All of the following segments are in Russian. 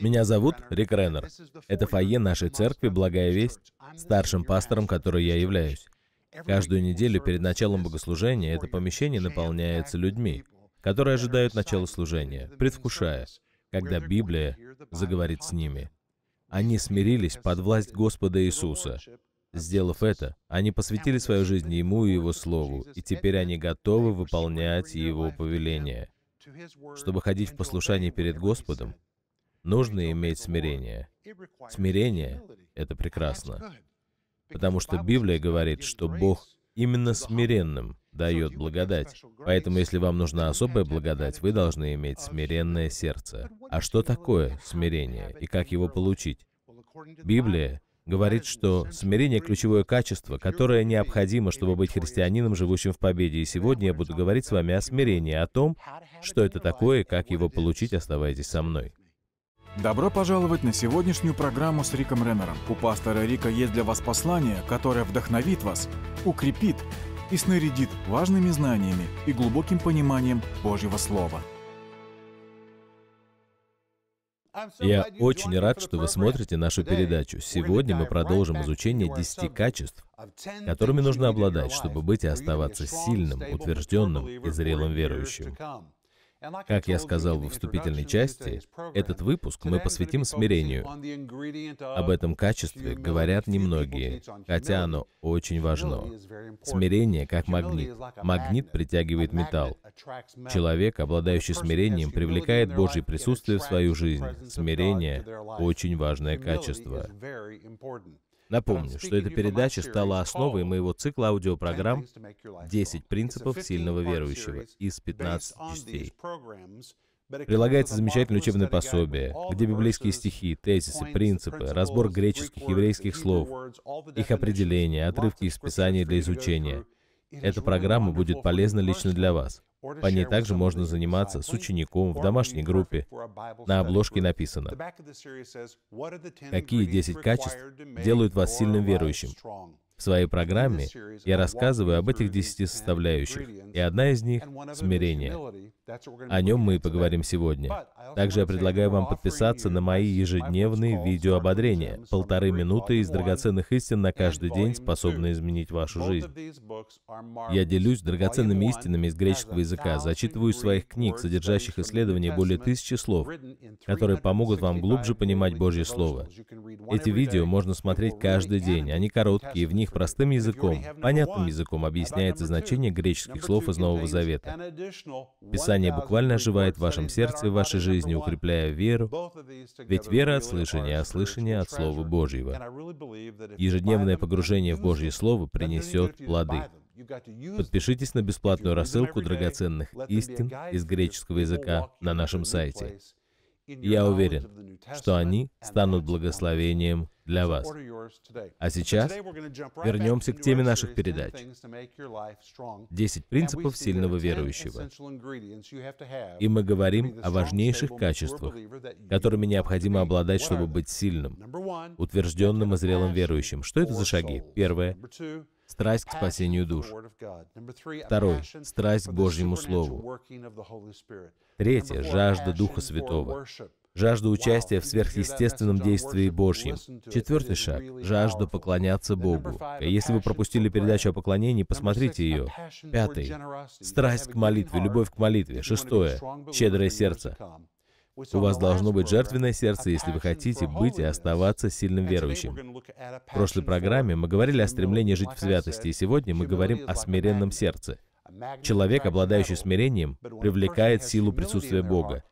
Меня зовут Рик Реннер. Это фойе нашей церкви «Благая весть», старшим пастором, который я являюсь. Каждую неделю перед началом богослужения это помещение наполняется людьми, которые ожидают начала служения, предвкушая, когда Библия заговорит с ними. Они смирились под власть Господа Иисуса. Сделав это, они посвятили свою жизнь Ему и Его Слову, и теперь они готовы выполнять Его повеление. Чтобы ходить в послушании перед Господом, нужно иметь смирение. Смирение — это прекрасно, потому что Библия говорит, что Бог именно смиренным дает благодать. Поэтому, если вам нужна особая благодать, вы должны иметь смиренное сердце. А что такое смирение и как его получить? Библия говорит, что смирение – ключевое качество, которое необходимо, чтобы быть христианином, живущим в победе. И сегодня я буду говорить с вами о смирении, о том, что это такое и как его получить. Оставайтесь со мной. Добро пожаловать на сегодняшнюю программу с Риком Реннером. У пастора Рика есть для вас послание, которое вдохновит вас, укрепит и снарядит важными знаниями и глубоким пониманием Божьего Слова. Я очень рад, что вы смотрите нашу передачу. Сегодня мы продолжим изучение 10 качеств, которыми нужно обладать, чтобы быть и оставаться сильным, утвержденным и зрелым верующим. Как я сказал во вступительной части, этот выпуск мы посвятим смирению. Об этом качестве говорят немногие, хотя оно очень важно. Смирение как магнит. Магнит притягивает металл. Человек, обладающий смирением, привлекает Божье присутствие в свою жизнь. Смирение — очень важное качество. Напомню, что эта передача стала основой моего цикла аудиопрограмм «10 принципов сильного верующего» из 15 частей. Прилагается замечательное учебное пособие, где библейские стихи, тезисы, принципы, разбор греческих, и еврейских слов, их определения, отрывки из Писания для изучения. Эта программа будет полезна лично для вас. По ней также можно заниматься с учеником в домашней группе. На обложке написано, какие 10 качеств делают вас сильным верующим. В своей программе я рассказываю об этих десяти составляющих, и одна из них — смирение. О нем мы и поговорим сегодня. Также я предлагаю вам подписаться на мои ежедневные видеоободрения, полторы минуты из драгоценных истин на каждый день, способны изменить вашу жизнь. Я делюсь драгоценными истинами из греческого языка, зачитываю из своих книг, содержащих исследования более тысячи слов, которые помогут вам глубже понимать Божье Слово. Эти видео можно смотреть каждый день, они короткие, в них Простым языком, понятным языком объясняется значение греческих слов из Нового Завета. Писание буквально оживает в вашем сердце и в вашей жизни, укрепляя веру, ведь вера от слышания, а слышание от Слова Божьего. Ежедневное погружение в Божье Слово принесет плоды. Подпишитесь на бесплатную рассылку драгоценных истин из греческого языка на нашем сайте. Я уверен, что они станут благословением для вас. А сейчас вернемся к теме наших передач. 10 принципов сильного верующего. И мы говорим о важнейших качествах, которыми необходимо обладать, чтобы быть сильным, утвержденным и зрелым верующим. Что это за шаги? Первое страсть к спасению душ. Второй — страсть к Божьему Слову. Третье — жажда Духа Святого. Жажда участия в сверхъестественном действии Божьем. Четвертый шаг — жажда поклоняться Богу. если вы пропустили передачу о поклонении, посмотрите ее. Пятый — страсть к молитве, любовь к молитве. Шестое — щедрое сердце. У вас должно быть жертвенное сердце, если вы хотите быть и оставаться сильным верующим. В прошлой программе мы говорили о стремлении жить в святости, и сегодня мы говорим о смиренном сердце. Человек, обладающий смирением, привлекает силу присутствия Бога.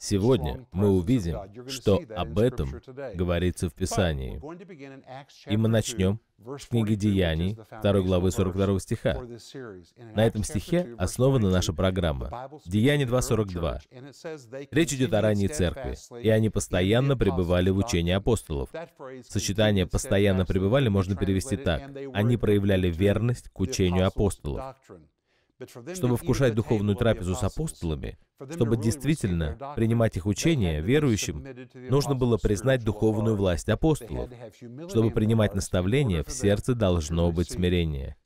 Сегодня мы увидим, что об этом говорится в Писании. И мы начнем с книги Деяний, 2 главы 42 стиха. На этом стихе основана наша программа. Деяния 2.42. Речь идет о ранней церкви, и они постоянно пребывали в учении апостолов. Сочетание «постоянно пребывали» можно перевести так. Они проявляли верность к учению апостолов чтобы вкушать духовную трапезу с апостолами, чтобы действительно принимать их учение верующим нужно было признать духовную власть апостолов. Чтобы принимать наставления, в сердце должно быть смирение.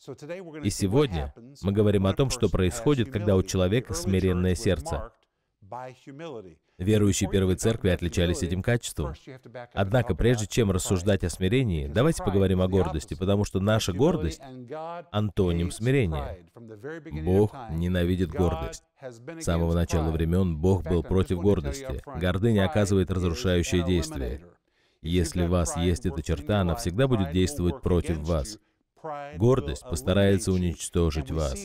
И сегодня мы говорим о том, что происходит, когда у человека смиренное сердце. Верующие Первой Церкви отличались этим качеством. Однако, прежде чем рассуждать о смирении, давайте поговорим о гордости, потому что наша гордость — антоним смирения. Бог ненавидит гордость. С самого начала времен Бог был против гордости. Гордыня оказывает разрушающее действие. Если у вас есть эта черта, она всегда будет действовать против вас. Гордость постарается уничтожить вас.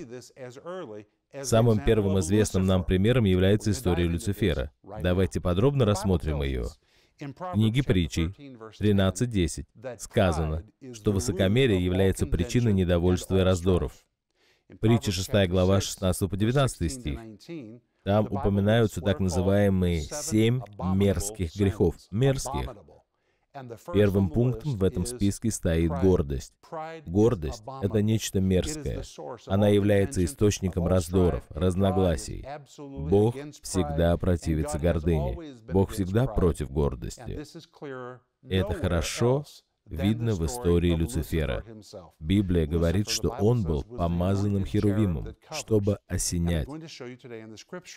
Самым первым известным нам примером является история Люцифера. Давайте подробно рассмотрим ее. В книге притчи 13.10 сказано, что высокомерие является причиной недовольства и раздоров. Притча 6 глава 16 по 19 стих. Там упоминаются так называемые семь мерзких грехов. Мерзких. Первым пунктом в этом списке стоит гордость. Гордость — это нечто мерзкое. Она является источником раздоров, разногласий. Бог всегда противится гордыне. Бог всегда против гордости. Это хорошо, видно в истории Люцифера. Библия говорит, что он был помазанным херувимом, чтобы осенять.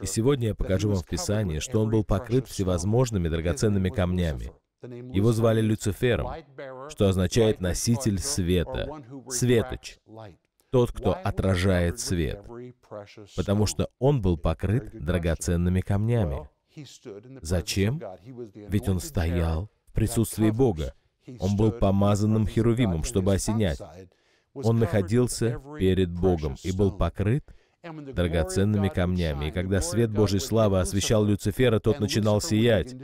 И сегодня я покажу вам в Писании, что он был покрыт всевозможными драгоценными камнями. Его звали Люцифером, что означает «носитель света», «светоч», тот, кто отражает свет, потому что он был покрыт драгоценными камнями. Зачем? Ведь он стоял в присутствии Бога. Он был помазанным херувимом, чтобы осенять. Он находился перед Богом и был покрыт драгоценными камнями. И когда свет Божьей славы освещал Люцифера, тот начинал сиять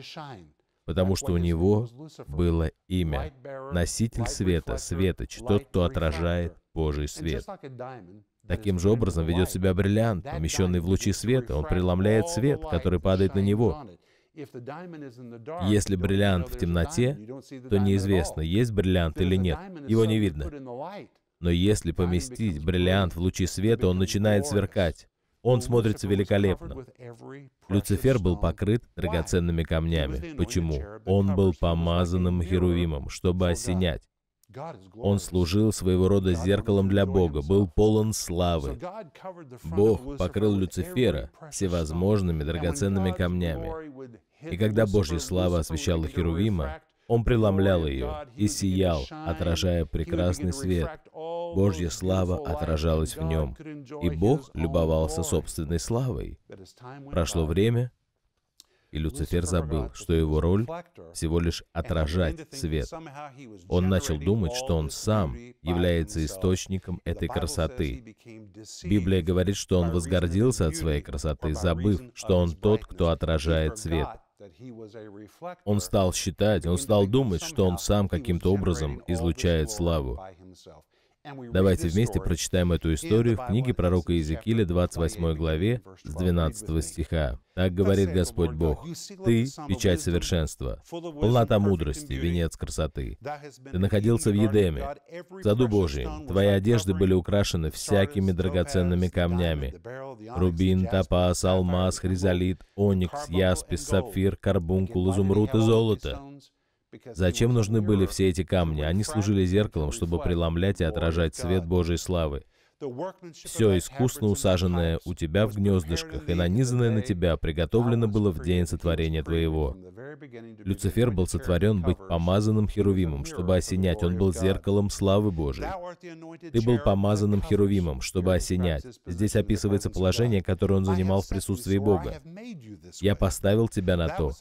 потому что у него было имя, носитель света, светоч, тот, кто отражает Божий свет. Таким же образом ведет себя бриллиант, помещенный в лучи света. Он преломляет свет, который падает на него. Если бриллиант в темноте, то неизвестно, есть бриллиант или нет. Его не видно. Но если поместить бриллиант в лучи света, он начинает сверкать. Он смотрится великолепно. Люцифер был покрыт драгоценными камнями. Почему? Он был помазанным Херувимом, чтобы осенять. Он служил своего рода зеркалом для Бога, был полон славы. Бог покрыл Люцифера всевозможными драгоценными камнями. И когда Божья слава освещала Херувима, он преломлял ее и сиял, отражая прекрасный свет. Божья слава отражалась в нем, и Бог любовался собственной славой. Прошло время, и Люцифер забыл, что его роль всего лишь отражать свет. Он начал думать, что он сам является источником этой красоты. Библия говорит, что он возгордился от своей красоты, забыв, что он тот, кто отражает свет. Он стал считать, он стал думать, что он сам каким-то образом излучает славу. Давайте вместе прочитаем эту историю в книге пророка Иезекииля, 28 главе, с 12 стиха. «Так говорит Господь Бог, ты — печать совершенства, плата мудрости, венец красоты. Ты находился в Едеме, в саду Божьем. Твои одежды были украшены всякими драгоценными камнями. Рубин, топаз, алмаз, хризолит, оникс, яспис, сапфир, карбункул, изумруд и золото. Зачем нужны были все эти камни? Они служили зеркалом, чтобы преломлять и отражать свет Божьей славы. Все искусно усаженное у тебя в гнездышках и нанизанное на тебя приготовлено было в день сотворения твоего. Люцифер был сотворен быть помазанным херувимом, чтобы осенять. Он был зеркалом славы Божией. Ты был помазанным херувимом, чтобы осенять. Здесь описывается положение, которое он занимал в присутствии Бога. Я поставил тебя на то.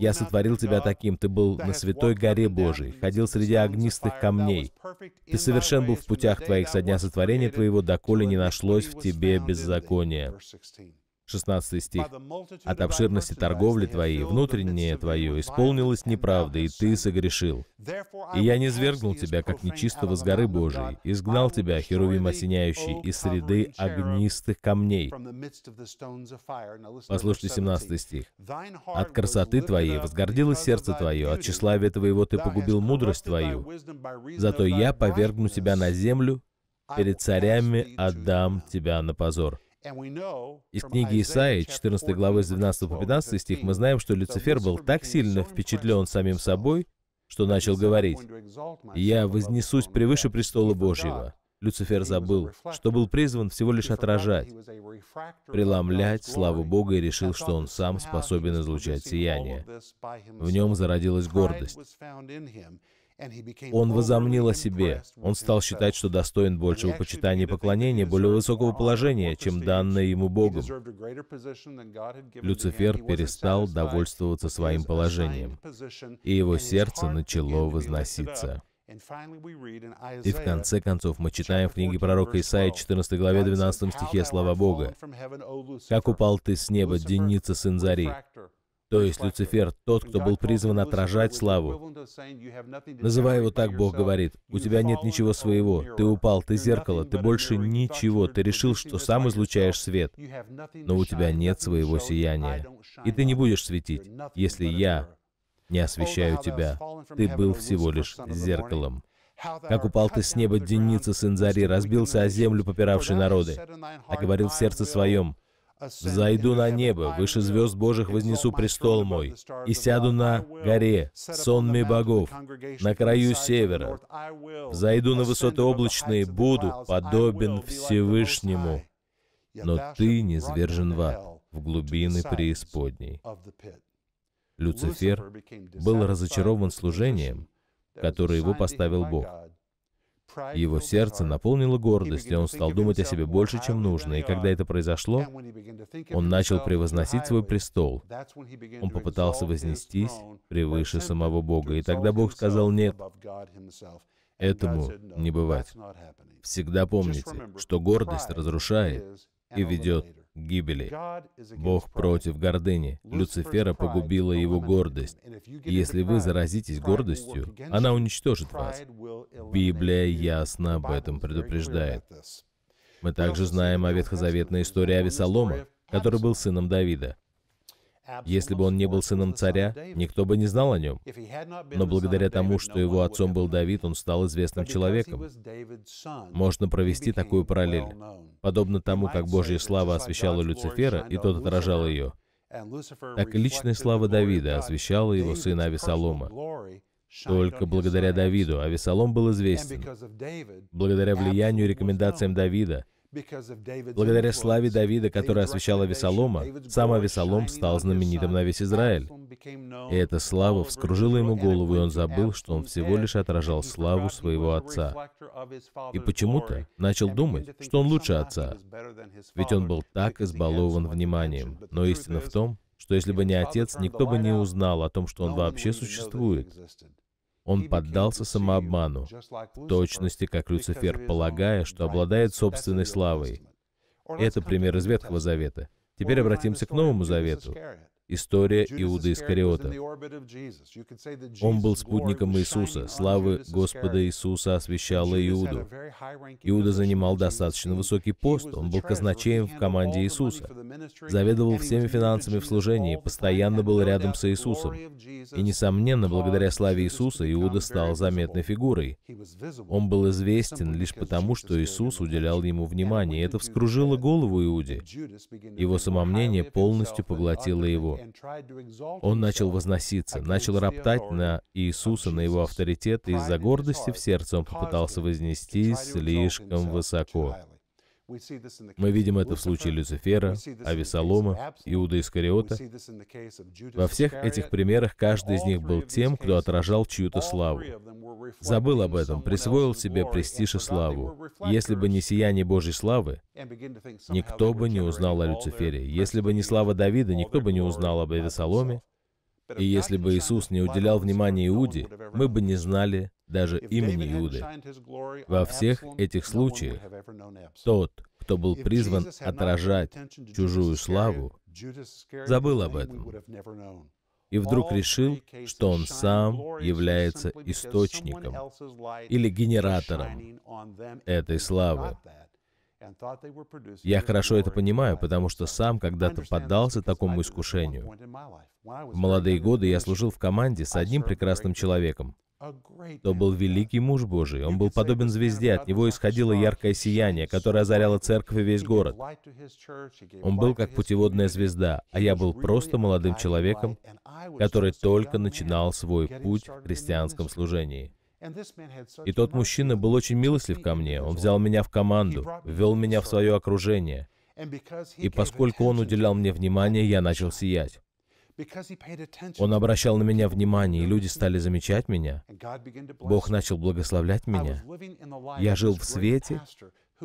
Я сотворил тебя таким. Ты был на святой горе Божией, ходил среди огнистых камней. Ты совершен был в путях твоих со дня сотворения твоего, его, доколе не нашлось в тебе беззакония. 16 стих. «От обширности торговли твоей, внутреннее твое, исполнилась неправда, и ты согрешил. И я не свергнул тебя, как нечистого с горы Божией, изгнал тебя, херувим осеняющий, из среды огнистых камней». Послушайте 17 стих. «От красоты твоей возгордилось сердце твое, от тщеславия твоего ты погубил мудрость твою. Зато я повергну тебя на землю, перед царями отдам uh, тебя на позор». Из книги Исаии, 14 главы с 12 по 15 стих, мы знаем, что Люцифер был так сильно впечатлен самим собой, что начал говорить, «Я вознесусь превыше престола Божьего». Люцифер забыл, что был призван всего лишь отражать, преломлять славу Бога и решил, что он сам способен излучать сияние. В нем зародилась гордость. Он возомнил о себе. Он стал считать, что достоин большего почитания и поклонения, более высокого положения, чем данное ему Богом. Люцифер перестал довольствоваться своим положением, и его сердце начало возноситься. И в конце концов мы читаем в книге пророка Исаия 14 главе 12 стихе слова Бога. «Как упал ты с неба, Деница сын Зари, то есть Люцифер, тот, кто был призван отражать славу. Называя его так, Бог говорит, «У тебя нет ничего своего, ты упал, ты зеркало, ты больше ничего, ты решил, что сам излучаешь свет, но у тебя нет своего сияния, и ты не будешь светить, если я не освещаю тебя. Ты был всего лишь зеркалом». Как упал ты с неба, Деница, сын Зари, разбился о землю, попиравший народы, а говорил в сердце своем, Зайду на небо, выше звезд Божьих вознесу престол мой, и сяду на горе, сонми богов, на краю севера. Зайду на высоты облачные, буду подобен Всевышнему. Но ты не свержен в ад, в глубины преисподней. Люцифер был разочарован служением, которое его поставил Бог. Его сердце наполнило гордость, и он стал думать о себе больше, чем нужно. И когда это произошло, он начал превозносить свой престол. Он попытался вознестись превыше самого Бога. И тогда Бог сказал «нет». Этому не бывать. Всегда помните, что гордость разрушает и ведет гибели. Бог против гордыни. Люцифера погубила его гордость. Если вы заразитесь гордостью, она уничтожит вас. Библия ясно об этом предупреждает. Мы также знаем о ветхозаветной истории Авесолома, который был сыном Давида. Если бы он не был сыном царя, никто бы не знал о нем. Но благодаря тому, что его отцом был Давид, он стал известным человеком. Можно провести такую параллель. Подобно тому, как Божья слава освещала Люцифера, и тот отражал ее, так и личная слава Давида освещала его сына Авесолома. Только благодаря Давиду Авесолом был известен. Благодаря влиянию и рекомендациям Давида, Благодаря славе Давида, которая освещала Весолома, сам Авесолом стал знаменитым на весь Израиль. И эта слава вскружила ему голову, и он забыл, что он всего лишь отражал славу своего отца. И почему-то начал думать, что он лучше отца, ведь он был так избалован вниманием. Но истина в том, что если бы не отец, никто бы не узнал о том, что он вообще существует. Он поддался самообману, в точности как Люцифер, полагая, что обладает собственной славой. Это пример из Ветхого Завета. Теперь обратимся к Новому Завету. История Иуда Искариота. Он был спутником Иисуса. Славы Господа Иисуса освещала Иуду. Иуда занимал достаточно высокий пост. Он был казначеем в команде Иисуса. Заведовал всеми финансами в служении, постоянно был рядом с Иисусом. И, несомненно, благодаря славе Иисуса Иуда стал заметной фигурой. Он был известен лишь потому, что Иисус уделял ему внимание. Это вскружило голову Иуде. Его самомнение полностью поглотило его. Он начал возноситься, начал роптать на Иисуса, на его авторитет, и из-за гордости в сердце он попытался вознестись слишком высоко. Мы видим это в случае Люцифера, Авесолома, Иуда Искариота. Во всех этих примерах каждый из них был тем, кто отражал чью-то славу. Забыл об этом, присвоил себе престиж и славу. Если бы не сияние Божьей славы, никто бы не узнал о Люцифере. Если бы не слава Давида, никто бы не узнал об Авесоломе. И если бы Иисус не уделял внимания Иуде, мы бы не знали даже имени Иуды. Во всех этих случаях тот, кто был призван отражать чужую славу, забыл об этом и вдруг решил, что он сам является источником или генератором этой славы. Я хорошо это понимаю, потому что сам когда-то поддался такому искушению. В молодые годы я служил в команде с одним прекрасным человеком. То был великий муж Божий. Он был подобен звезде, от него исходило яркое сияние, которое озаряло церковь и весь город. Он был как путеводная звезда, а я был просто молодым человеком, который только начинал свой путь в христианском служении. И тот мужчина был очень милослив ко мне. Он взял меня в команду, ввел меня в свое окружение. И поскольку он уделял мне внимание, я начал сиять. Он обращал на меня внимание, и люди стали замечать меня. Бог начал благословлять меня. Я жил в свете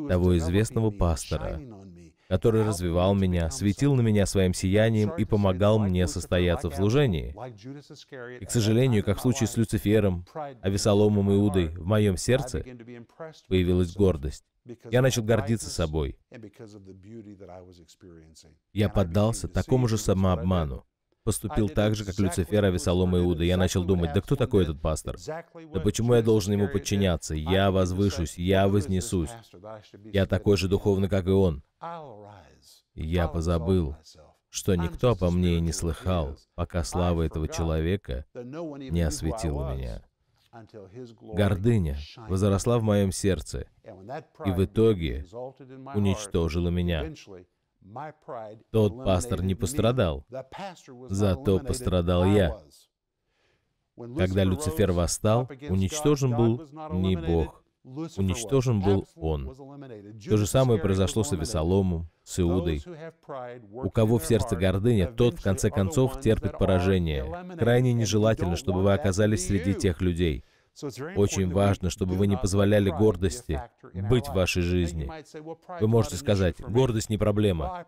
того известного пастора, который развивал меня, светил на меня своим сиянием и помогал мне состояться в служении. И, к сожалению, как в случае с Люцифером, Авесоломом и Иудой, в моем сердце появилась гордость. Я начал гордиться собой. Я поддался такому же самообману поступил так же, как Люцифер, Авесолом и Иуда. Я начал думать, да кто такой этот пастор? Да почему я должен ему подчиняться? Я возвышусь, я вознесусь. Я такой же духовный, как и он. Я позабыл, что никто по мне и не слыхал, пока слава этого человека не осветила меня. Гордыня возросла в моем сердце и в итоге уничтожила меня. Тот пастор не пострадал, зато пострадал я. Когда Люцифер восстал, уничтожен был не Бог, уничтожен был он. То же самое произошло с Авесоломом, с Иудой. У кого в сердце гордыня, тот, в конце концов, терпит поражение. Крайне нежелательно, чтобы вы оказались среди тех людей. Очень важно, чтобы вы не позволяли гордости быть в вашей жизни. Вы можете сказать, гордость не проблема.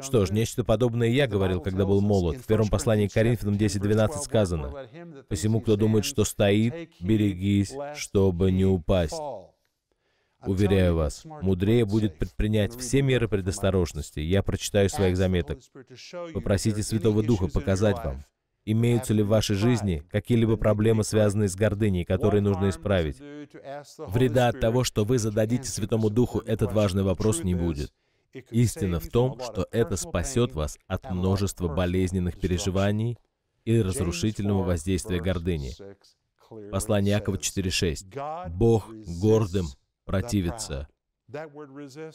Что ж, нечто подобное я говорил, когда был молод. В первом послании к Коринфянам 10.12 сказано, «Посему, кто думает, что стоит, берегись, чтобы не упасть». Уверяю вас, мудрее будет предпринять все меры предосторожности. Я прочитаю своих заметок. Попросите Святого Духа показать вам, Имеются ли в вашей жизни какие-либо проблемы, связанные с гордыней, которые нужно исправить? Вреда от того, что вы зададите Святому Духу этот важный вопрос, не будет. Истина в том, что это спасет вас от множества болезненных переживаний и разрушительного воздействия гордыни. Послание Якова 4.6. «Бог гордым противится,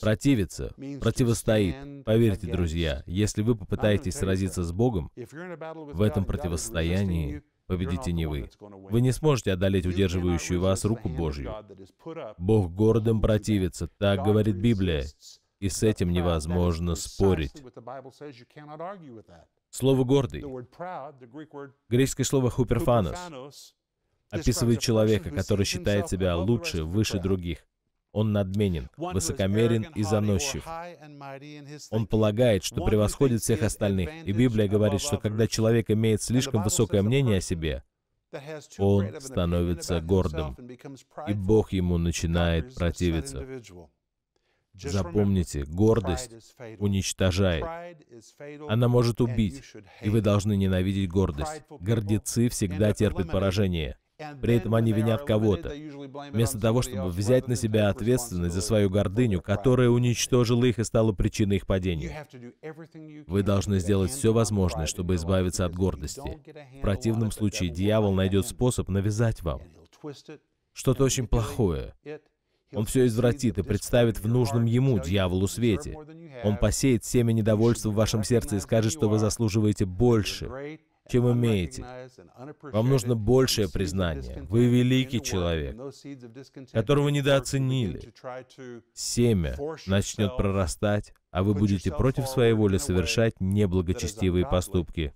Противиться, противостоит. Поверьте, друзья, если вы попытаетесь сразиться с Богом, в этом противостоянии победите не вы. Вы не сможете одолеть удерживающую вас руку Божью. Бог гордым противится, так говорит Библия, и с этим невозможно спорить. Слово «гордый», греческое слово «хуперфанос», описывает человека, который считает себя лучше, выше других, он надменен, высокомерен и заносчив. Он полагает, что превосходит всех остальных. И Библия говорит, что когда человек имеет слишком высокое мнение о себе, он становится гордым, и Бог ему начинает противиться. Запомните, гордость уничтожает. Она может убить, и вы должны ненавидеть гордость. Гордецы всегда терпят поражение при этом они винят кого-то, вместо того, чтобы взять на себя ответственность за свою гордыню, которая уничтожила их и стала причиной их падения. Вы должны сделать все возможное, чтобы избавиться от гордости. В противном случае дьявол найдет способ навязать вам что-то очень плохое. Он все извратит и представит в нужном ему, дьяволу, свете. Он посеет семя недовольства в вашем сердце и скажет, что вы заслуживаете больше, чем имеете. Вам нужно большее признание. Вы великий человек, которого недооценили. Семя начнет прорастать, а вы будете против своей воли совершать неблагочестивые поступки.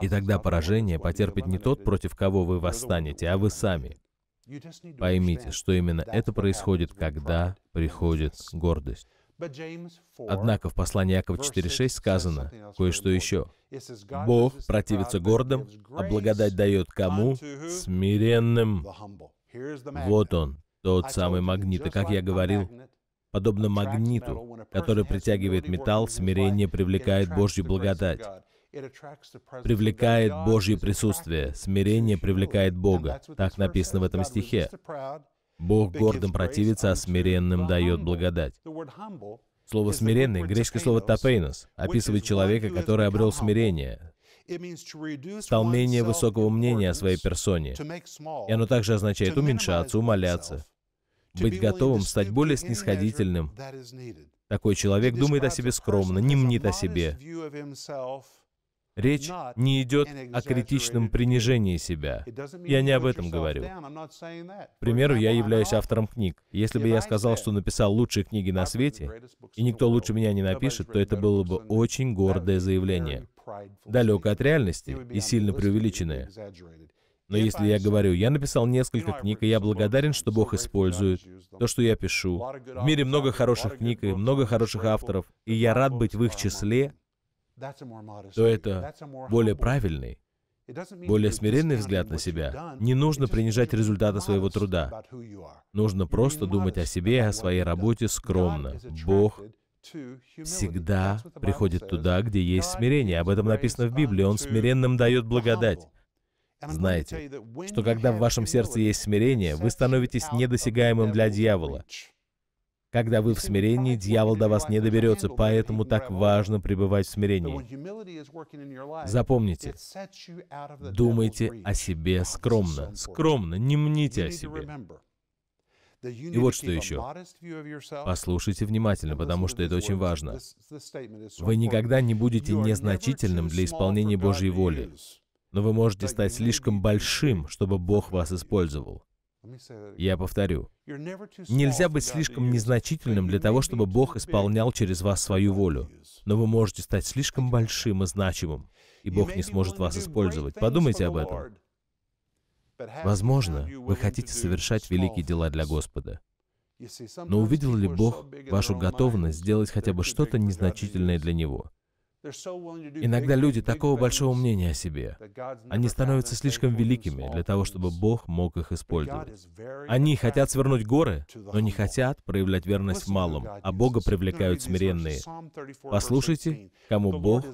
И тогда поражение потерпит не тот, против кого вы восстанете, а вы сами. Поймите, что именно это происходит, когда приходит гордость. Однако в послании Якова 4.6 сказано кое-что еще. «Бог противится гордым, а благодать дает кому? Смиренным». Вот он, тот самый магнит. И как я говорил, подобно магниту, который притягивает металл, смирение привлекает Божью благодать, привлекает Божье присутствие, смирение привлекает Бога. Так написано в этом стихе. Бог гордым противится, а смиренным дает благодать. Слово «смиренный» — греческое слово «топейнос», описывает человека, который обрел смирение, стал менее высокого мнения о своей персоне. И оно также означает уменьшаться, умоляться, быть готовым стать более снисходительным. Такой человек думает о себе скромно, не мнит о себе, Речь не идет о критичном принижении себя. Я не об этом говорю. К примеру, я являюсь автором книг. Если бы я сказал, что написал лучшие книги на свете, и никто лучше меня не напишет, то это было бы очень гордое заявление, далекое от реальности и сильно преувеличенное. Но если я говорю, я написал несколько книг, и я благодарен, что Бог использует то, что я пишу. В мире много хороших книг и много хороших авторов, и я рад быть в их числе, то это более правильный, более смиренный взгляд на себя. Не нужно принижать результаты своего труда. Нужно просто думать о себе и о своей работе скромно. Бог всегда приходит туда, где есть смирение. Об этом написано в Библии. Он смиренным дает благодать. Знаете, что когда в вашем сердце есть смирение, вы становитесь недосягаемым для дьявола. Когда вы в смирении, дьявол до вас не доберется, поэтому так важно пребывать в смирении. Запомните, думайте о себе скромно. Скромно, не мните о себе. И вот что еще. Послушайте внимательно, потому что это очень важно. Вы никогда не будете незначительным для исполнения Божьей воли, но вы можете стать слишком большим, чтобы Бог вас использовал. Я повторю, нельзя быть слишком незначительным для того, чтобы Бог исполнял через вас свою волю, но вы можете стать слишком большим и значимым, и Бог не сможет вас использовать. Подумайте об этом. Возможно, вы хотите совершать великие дела для Господа. Но увидел ли Бог вашу готовность сделать хотя бы что-то незначительное для Него? Иногда люди такого большого мнения о себе. Они становятся слишком великими для того, чтобы Бог мог их использовать. Они хотят свернуть горы, но не хотят проявлять верность в малом, а Бога привлекают смиренные. Послушайте, кому Бог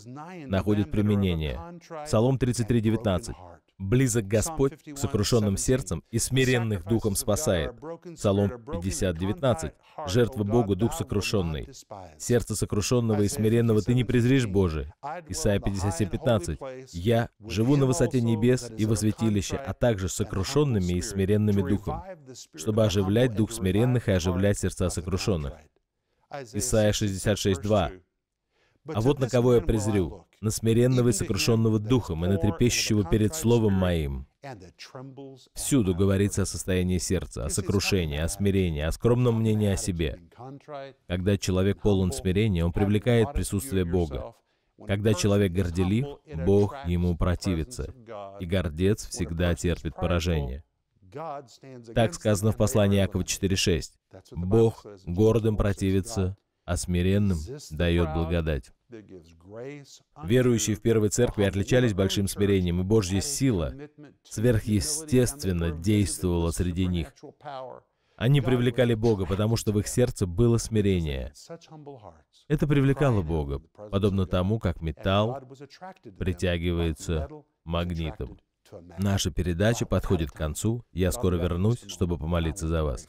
находит применение. Псалом 33:19. Близок Господь к сокрушенным сердцем и смиренных духом спасает. А Псалом 50:19. Жертва oh Богу дух сокрушенный. Сердце сокрушенного и смиренного ты не презришь, Боже. Исайя 57:15. Я живу на высоте небес и во святилище, а также сокрушенными и смиренными духом, чтобы оживлять дух смиренных и оживлять сердца сокрушенных. Исайя 66:2. А вот на кого я презрю, на смиренного и сокрушенного духа, и на трепещущего перед Словом Моим. Всюду говорится о состоянии сердца, о сокрушении, о смирении, о скромном мнении о себе. Когда человек полон смирения, он привлекает присутствие Бога. Когда человек горделив, Бог ему противится, и гордец всегда терпит поражение. Так сказано в послании Якова 4.6. «Бог гордым противится, а смиренным дает благодать. Верующие в первой церкви отличались большим смирением, и Божья сила сверхъестественно действовала среди них. Они привлекали Бога, потому что в их сердце было смирение. Это привлекало Бога, подобно тому, как металл притягивается магнитом. Наша передача подходит к концу. Я скоро вернусь, чтобы помолиться за вас.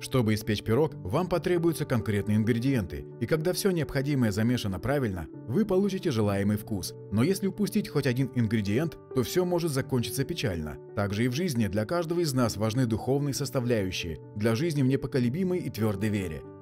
Чтобы испечь пирог, вам потребуются конкретные ингредиенты, и когда все необходимое замешано правильно, вы получите желаемый вкус. Но если упустить хоть один ингредиент, то все может закончиться печально. Также и в жизни для каждого из нас важны духовные составляющие, для жизни в непоколебимой и твердой вере.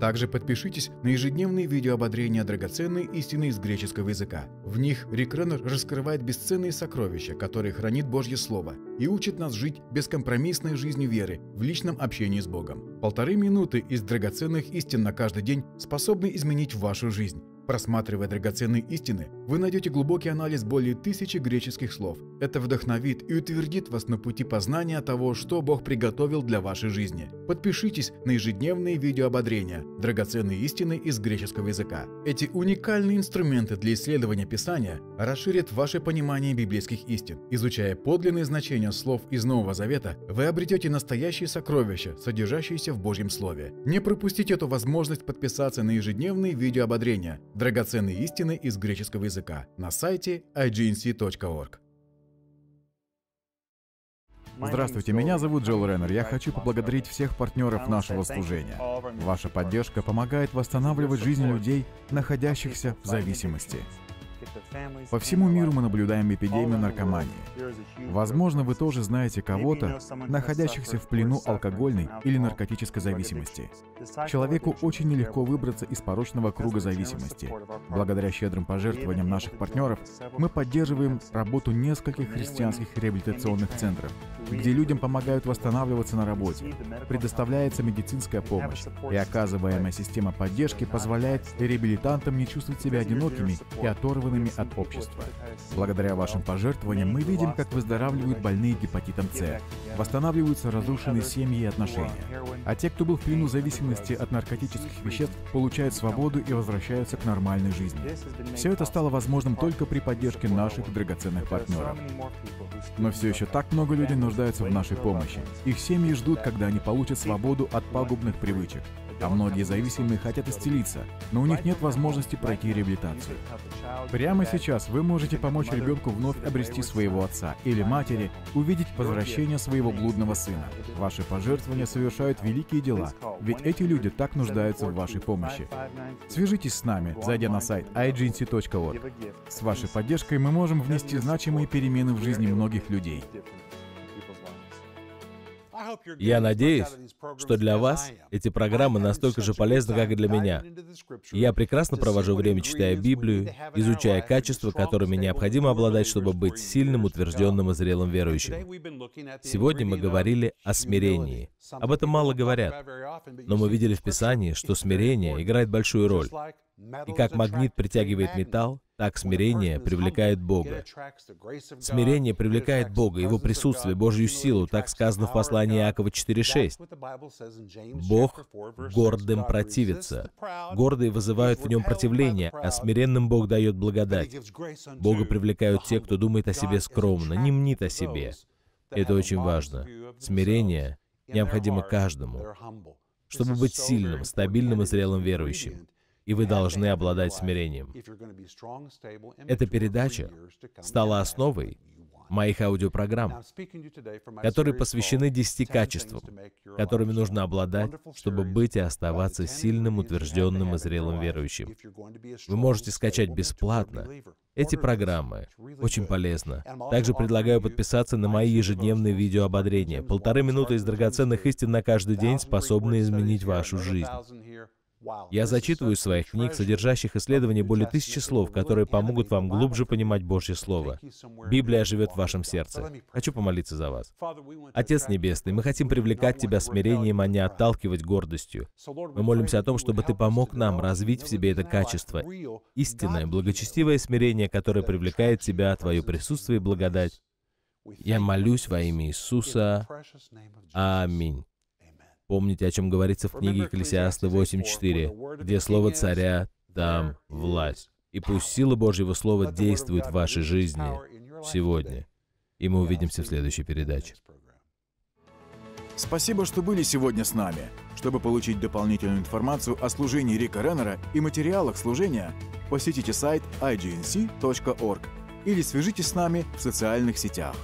Также подпишитесь на ежедневные видеоободрения драгоценной истины из греческого языка. В них Рик Реннер раскрывает бесценные сокровища, которые хранит Божье Слово, и учит нас жить бескомпромиссной жизнью веры в личном общении с Богом. Полторы минуты из драгоценных истин на каждый день способны изменить вашу жизнь. Просматривая драгоценные истины, вы найдете глубокий анализ более тысячи греческих слов, это вдохновит и утвердит вас на пути познания того, что Бог приготовил для вашей жизни. Подпишитесь на ежедневные видеоободрения «Драгоценные истины из греческого языка». Эти уникальные инструменты для исследования Писания расширят ваше понимание библейских истин. Изучая подлинные значения слов из Нового Завета, вы обретете настоящие сокровища, содержащиеся в Божьем Слове. Не пропустите эту возможность подписаться на ежедневные видеоободрения «Драгоценные истины из греческого языка» на сайте ignc.org. Здравствуйте, меня зовут Джилл Реннер. Я хочу поблагодарить всех партнеров нашего служения. Ваша поддержка помогает восстанавливать жизнь людей, находящихся в зависимости. По всему миру мы наблюдаем эпидемию наркомании. Возможно, вы тоже знаете кого-то, находящихся в плену алкогольной или наркотической зависимости. Человеку очень нелегко выбраться из порочного круга зависимости. Благодаря щедрым пожертвованиям наших партнеров мы поддерживаем работу нескольких христианских реабилитационных центров, где людям помогают восстанавливаться на работе, предоставляется медицинская помощь, и оказываемая система поддержки позволяет реабилитантам не чувствовать себя одинокими и оторванными зависимыми от общества. Благодаря вашим пожертвованиям мы видим, как выздоравливают больные гепатитом С, восстанавливаются разрушенные семьи и отношения. А те, кто был в плену зависимости от наркотических веществ, получают свободу и возвращаются к нормальной жизни. Все это стало возможным только при поддержке наших драгоценных партнеров. Но все еще так много людей нуждаются в нашей помощи. Их семьи ждут, когда они получат свободу от пагубных привычек а многие зависимые хотят исцелиться, но у них нет возможности пройти реабилитацию. Прямо сейчас вы можете помочь ребенку вновь обрести своего отца или матери, увидеть возвращение своего блудного сына. Ваши пожертвования совершают великие дела, ведь эти люди так нуждаются в вашей помощи. Свяжитесь с нами, зайдя на сайт ignc.org. С вашей поддержкой мы можем внести значимые перемены в жизни многих людей. Я надеюсь, что для вас эти программы настолько же полезны, как и для меня. Я прекрасно провожу время, читая Библию, изучая качества, которыми необходимо обладать, чтобы быть сильным, утвержденным и зрелым верующим. Сегодня мы говорили о смирении. Об этом мало говорят, но мы видели в Писании, что смирение играет большую роль. И как магнит притягивает металл, так смирение привлекает Бога. Смирение привлекает Бога, Его присутствие, Божью силу, так сказано в послании Иакова 4.6. Бог гордым противится. Гордые вызывают в нем противление, а смиренным Бог дает благодать. Бога привлекают те, кто думает о себе скромно, не мнит о себе. Это очень важно. Смирение необходимо каждому, чтобы быть сильным, стабильным и зрелым верующим и вы должны обладать смирением. Эта передача стала основой моих аудиопрограмм, которые посвящены десяти качествам, которыми нужно обладать, чтобы быть и оставаться сильным, утвержденным и зрелым верующим. Вы можете скачать бесплатно эти программы. Очень полезно. Также предлагаю подписаться на мои ежедневные видео ободрения. Полторы минуты из драгоценных истин на каждый день способны изменить вашу жизнь. Я зачитываю из своих книг, содержащих исследования более тысячи слов, которые помогут вам глубже понимать Божье Слово. Библия живет в вашем сердце. Хочу помолиться за вас. Отец Небесный, мы хотим привлекать Тебя смирением, а не отталкивать гордостью. Мы молимся о том, чтобы Ты помог нам развить в себе это качество, истинное, благочестивое смирение, которое привлекает Тебя, Твое присутствие и благодать. Я молюсь во имя Иисуса. Аминь. Помните, о чем говорится в книге Екклесиаста 8.4, где слово царя там власть. И пусть сила Божьего Слова действует в вашей жизни сегодня. И мы увидимся в следующей передаче. Спасибо, что были сегодня с нами. Чтобы получить дополнительную информацию о служении Рика Реннера и материалах служения, посетите сайт ignc.org или свяжитесь с нами в социальных сетях.